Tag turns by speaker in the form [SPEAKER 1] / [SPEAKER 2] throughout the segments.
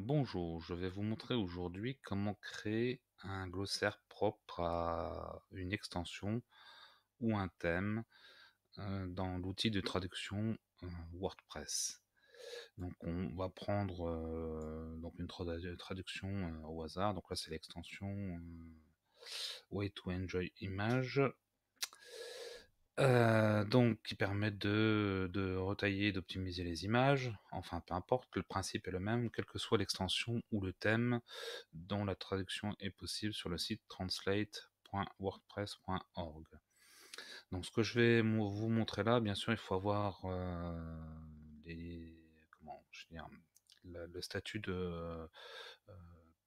[SPEAKER 1] Bonjour, je vais vous montrer aujourd'hui comment créer un glossaire propre à une extension ou un thème euh, dans l'outil de traduction euh, WordPress. Donc on va prendre euh, donc une traduction au hasard. Donc là c'est l'extension Way to Enjoy Image euh, donc qui permet de retailler et d'optimiser les images. Enfin, peu importe, le principe est le même, quelle que soit l'extension ou le thème dont la traduction est possible sur le site translate.wordpress.org. Donc ce que je vais vous montrer là, bien sûr, il faut avoir, euh, comment Le statut de, euh,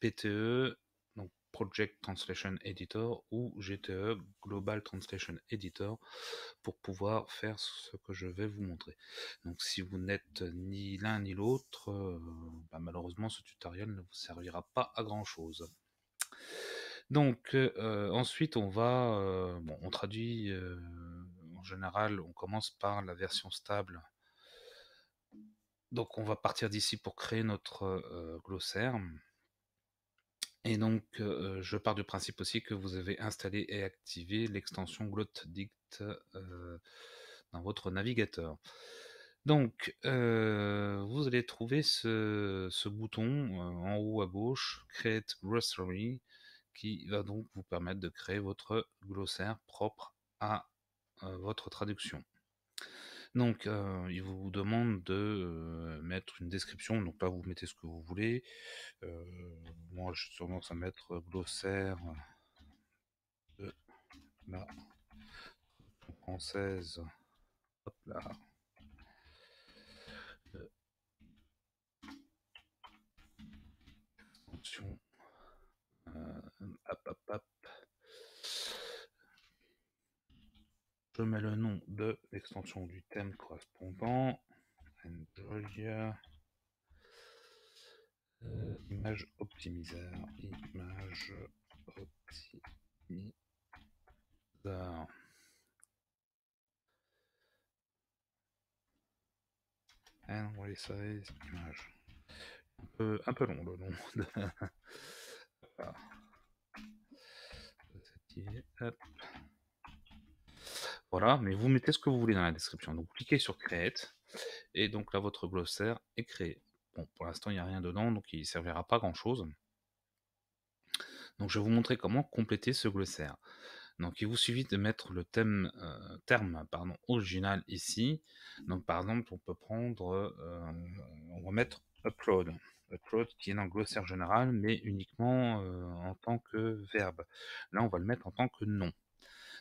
[SPEAKER 1] PTE donc Project Translation Editor ou GTE Global Translation Editor pour pouvoir faire ce que je vais vous montrer. Donc si vous n'êtes ni l'un ni l'autre, euh, bah, malheureusement ce tutoriel ne vous servira pas à grand chose. Donc euh, ensuite on va, euh, on traduit en général, on commence par la version stable. Donc on va partir d'ici pour créer notre glossaire. Et donc, je pars du principe aussi que vous avez installé et activé l'extension GlotDict dans votre navigateur. Donc, vous allez trouver ce, bouton en haut à gauche, Create Glossary, qui va donc vous permettre de créer votre glossaire propre à votre traduction. Donc, euh, il vous demande de mettre une description. Donc pas vous mettez ce que vous voulez. moi, je suis à mettre glossaire de la française. Hop Attention. Je mets le nom de l'extension du thème correspondant. image euh, image optimiseur. Image optimiseur. And resize image. Un peu, un peu long le nom ah. Hop. Voilà, mais vous mettez ce que vous voulez dans la description. Donc cliquez sur Create et donc là votre glossaire est créé. Bon, pour l'instant il n'y a rien dedans, donc il ne servira pas grand chose. Donc je vais vous montrer comment compléter ce glossaire. Donc il vous suffit de mettre le thème, euh, terme pardon, original ici. Donc par exemple on peut prendre, euh, on va mettre upload. Upload qui est dans glossaire général mais uniquement euh, en tant que verbe. Là on va le mettre en tant que nom.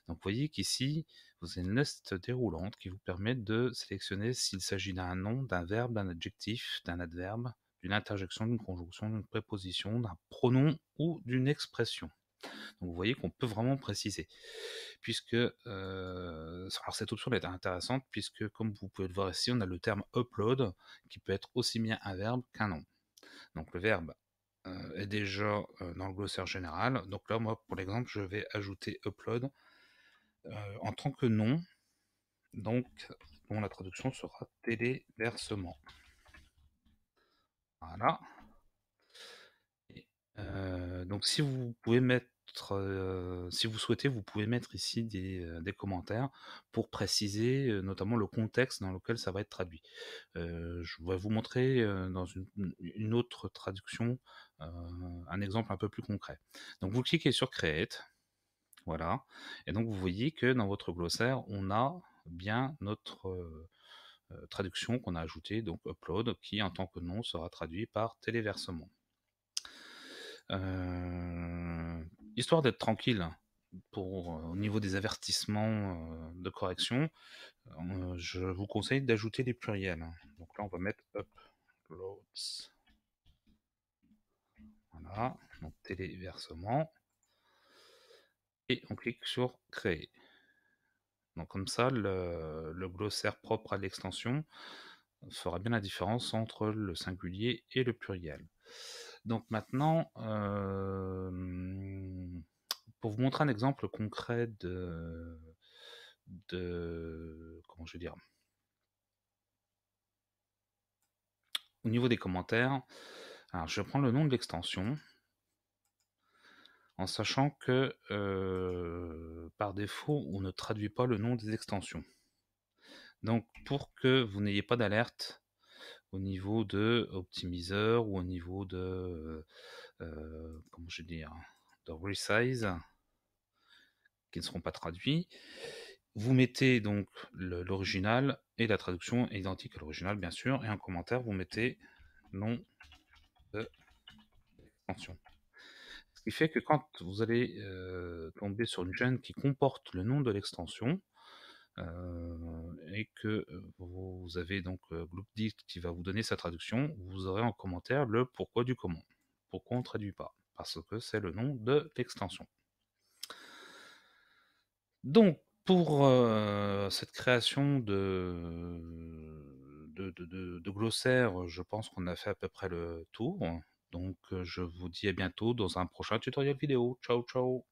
[SPEAKER 1] Donc vous voyez qu'ici, vous avez une liste déroulante qui vous permet de sélectionner s'il s'agit d'un nom, d'un verbe, d'un adjectif, d'un adverbe, d'une interjection, d'une conjonction, d'une préposition, d'un pronom ou d'une expression. Donc vous voyez qu'on peut vraiment préciser. Puisque euh, cette option est intéressante, puisque comme vous pouvez le voir ici, on a le terme upload qui peut être aussi bien un verbe qu'un nom. Donc le verbe euh, est déjà euh, dans le glossaire général. Donc là, moi, pour l'exemple, je vais ajouter upload euh, en tant que nom, donc la traduction sera téléversement. Voilà. Euh, donc si vous pouvez mettre, euh, si vous souhaitez, vous pouvez mettre ici des, commentaires pour préciser notamment le contexte dans lequel ça va être traduit. je vais vous montrer dans une, une autre traduction un exemple un peu plus concret. Donc vous cliquez sur Create. Voilà. Et donc, vous voyez que dans votre glossaire, on a bien notre euh, euh, traduction qu'on a ajoutée, donc upload, qui en tant que nom sera traduit par téléversement. Euh, histoire d'être tranquille pour, au niveau des avertissements de correction, je vous conseille d'ajouter des pluriels. Donc là, on va mettre uploads. Voilà, donc téléversement et on clique sur Créer. Donc comme ça, le, glossaire propre à l'extension fera bien la différence entre le singulier et le pluriel. Donc maintenant, euh, pour vous montrer un exemple concret de, comment je veux dire, au niveau des commentaires, alors je prends le nom de l'extension, en sachant que par défaut, on ne traduit pas le nom des extensions. Donc pour que vous n'ayez pas d'alerte au niveau de optimiseur ou au niveau de, comment je de Resize, qui ne seront pas traduits, vous mettez donc l'original et la traduction identique à l'original, bien sûr, et en commentaire, vous mettez nom de l'extension. Ce qui fait que quand vous allez tomber sur une chaîne qui comporte le nom de l'extension, et que vous avez donc euh, Gloopdict qui va vous donner sa traduction, vous aurez en commentaire le pourquoi du comment. Pourquoi on ne traduit pas Parce que c'est le nom de l'extension. Donc, pour cette création de glossaire, je pense qu'on a fait à peu près le tour. Donc, je vous dis à bientôt dans un prochain tutoriel vidéo. Ciao, ciao